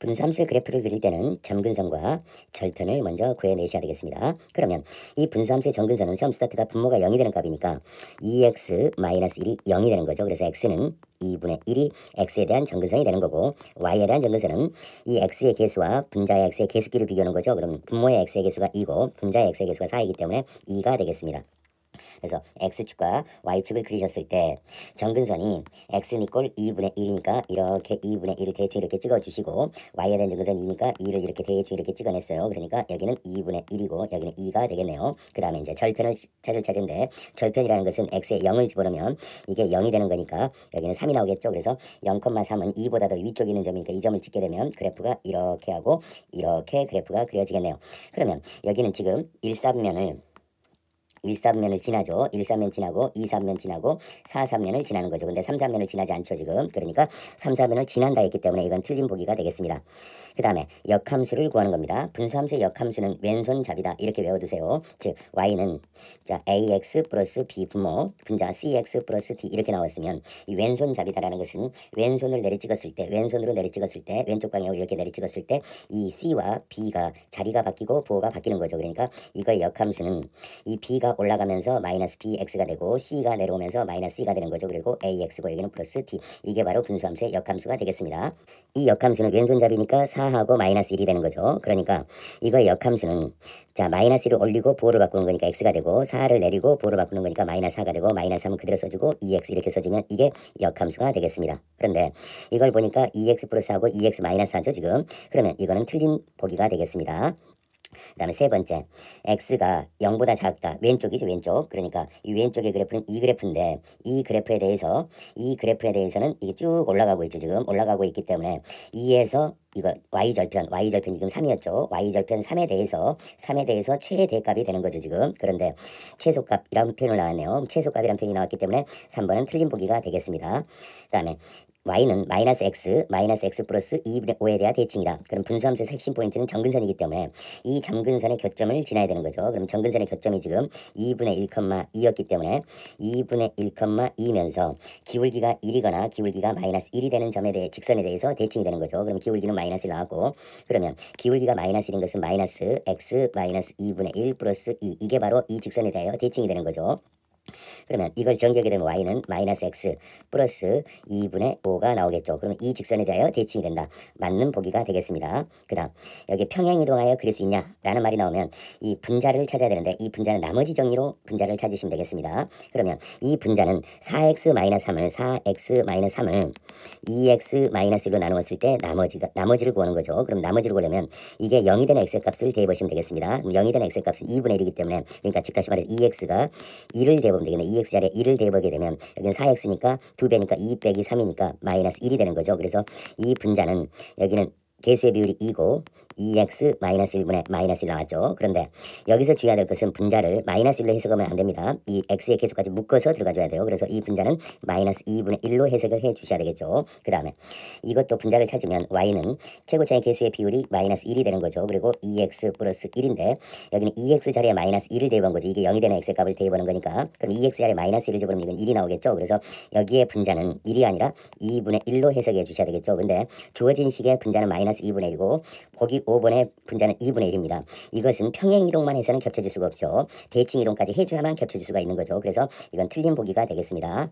분수함수의 그래프를 그릴 때는 점근선과 절편을 먼저 구해내셔야 되겠습니다. 그러면 이 분수함수의 점근선은 시험 스타트가 분모가 0이 되는 값이니까 2x-1이 0이 되는 거죠. 그래서 x는 2분의 1이 x에 대한 정근선이 되는 거고 y에 대한 정근선은 이 x의 개수와 분자의 x의 개수끼리 비교하는 거죠. 그럼 분모의 x의 개수가 2고 분자의 x의 개수가 4이기 때문에 2가 되겠습니다. 그래서 x축과 y축을 그리셨을 때 정근선이 x는 이꼴 2분의 1이니까 이렇게 2분의 1을 대충 이렇게 찍어주시고 y에 대한 정근선 2니까 2를 이렇게 대충 이렇게 찍어냈어요. 그러니까 여기는 2분의 1이고 여기는 2가 되겠네요. 그 다음에 이제 절편을 찾을 차례인데 절편이라는 것은 x에 0을 집어넣으면 이게 0이 되는 거니까 여기는 3이 나오겠죠. 그래서 0,3은 2보다 더 위쪽에 있는 점이니까 이 점을 찍게 되면 그래프가 이렇게 하고 이렇게 그래프가 그려지겠네요. 그러면 여기는 지금 1, 4분면을 1,3면을 지나죠. 1,3면 지나고 2,3면 지나고 4,3면을 지나는 거죠. 근데 3,3면을 지나지 않죠. 지금. 그러니까 3,4면을 지난다 했기 때문에 이건 틀린 보기가 되겠습니다. 그 다음에 역함수를 구하는 겁니다. 분수함수의 역함수는 왼손잡이다. 이렇게 외워두세요. 즉 y는 자 ax 플러스 b 분모 분자 cx 플러스 d 이렇게 나왔으면 이 왼손잡이다라는 것은 왼손을 내리찍었을 때 왼손으로 내리찍었을 때 왼쪽 방향으로 이렇게 내리찍었을 때 이 c와 b가 자리가 바뀌고 부호가 바뀌는 거죠. 그러니까 이거의 역함수는 이 b가 올라가면서 마이너스 bx가 되고 c가 내려오면서 마이너스 c가 되는 거죠. 그리고 ax고 여기는 플러스 d 이게 바로 분수함수의 역함수가 되겠습니다. 이 역함수는 왼손잡이니까 4하고 마이너스 1이 되는 거죠. 그러니까 이거의 역함수는 자 마이너스 1을 올리고 부호를 바꾸는 거니까 x가 되고 4를 내리고 부호를 바꾸는 거니까 마이너스 4가 되고 마이너스 3은 그대로 써주고 2x e 이렇게 써주면 이게 역함수가 되겠습니다. 그런데 이걸 보니까 2x e 플러스하고 2x e 마이너스 4죠 지금. 그러면 이거는 틀린 보기가 되겠습니다. 그 다음에 세 번째, x가 0보다 작다. 왼쪽이죠, 왼쪽. 그러니까 이 왼쪽의 그래프는 이 그래프인데 이 그래프에 대해서 이 그래프에 대해서는 이게 쭉 올라가고 있죠, 지금. 올라가고 있기 때문에 2에서 이거 y절편, y절편 지금 3이었죠. y절편 3에 대해서 3에 대해서 최대값이 되는 거죠, 지금. 그런데 최소값이라는 표현을 나왔네요. 최소값이라는 표현이 나왔기 때문에 3번은 틀린 보기가 되겠습니다. 그 다음에 y는 마이너스 x, 마이너스 x 플러스 2분의 e 5에 대한 대칭이다. 그럼 분수함수에서 핵심 포인트는 정근선이기 때문에 이정근선의 교점을 지나야 되는 거죠. 그럼 정근선의 교점이 지금 2분의 e 1,2였기 때문에 2분의 e 1,2면서 기울기가 1이거나 기울기가 마이너스 1이 되는 점에 대해 직선에 대해서 대칭이 되는 거죠. 그럼 기울기는 마이너스 1 나왔고 그러면 기울기가 마이너스 1인 것은 마이너스 x 마이너스 2분의 1 플러스 2 이게 바로 이 직선에 대하여 대칭이 되는 거죠. 그러면 이걸 정격이 되면 y는 마이너스 x 플러스 2분의 5가 나오겠죠. 그러면 이 직선에 대하여 대칭이 된다. 맞는 보기가 되겠습니다. 그 다음 여기 평행이동하여 그릴 수 있냐라는 말이 나오면 이 분자를 찾아야 되는데 이 분자는 나머지 정의로 분자를 찾으시면 되겠습니다. 그러면 이 분자는 4x-3을 4x-3을 2x-1로 나누었을 때 나머지가, 나머지를 구하는 거죠. 그럼 나머지를 구하려면 이게 0이 되는 x의 값을 대입하시면 되겠습니다. 0이 되는 x의 값은 2분의 1이기 때문에 그러니까 즉 다시 말해 2x가 1을 대입하면 보면 되겠네. 2xr에 1을 대입하게 되면 여기는 4x니까 2배니까 2 빼기 3이니까 마이너스 1이 되는 거죠. 그래서 이 분자는 여기는 개수의 비율이 2고 2x 마이너스 1분의 마이너스 1 나왔죠. 그런데 여기서 주의해야 될 것은 분자를 마이너스 1로 해석하면 안 됩니다. 이 x의 계속까지 묶어서 들어가줘야 돼요. 그래서 이 분자는 마이너스 2분의 1로 해석을 해 주셔야 되겠죠. 그 다음에 이것도 분자를 찾으면 y는 최고차의 개수의 비율이 마이너스 1이 되는 거죠. 그리고 2x 플러스 1인데 여기는 2x 자리에 마이너스 1을 대입한 거죠. 이게 0이 되는 x의 값을 대입하는 거니까 그럼 2x 자리에 마이너스 1을 줘버리면 이건 1이 나오겠죠. 그래서 여기에 분자는 1이 아니라 2분의 1로 해석해 주셔야 되겠죠. 근데 주어진 식의 분자는 마이너스 마이너스 2분의 1이고 보기 5번의 분자는 2분의 1입니다. 이것은 평행이동만 해서는 겹쳐질 수가 없죠. 대칭이동까지 해줘야만 겹쳐질 수가 있는 거죠. 그래서 이건 틀린 보기가 되겠습니다.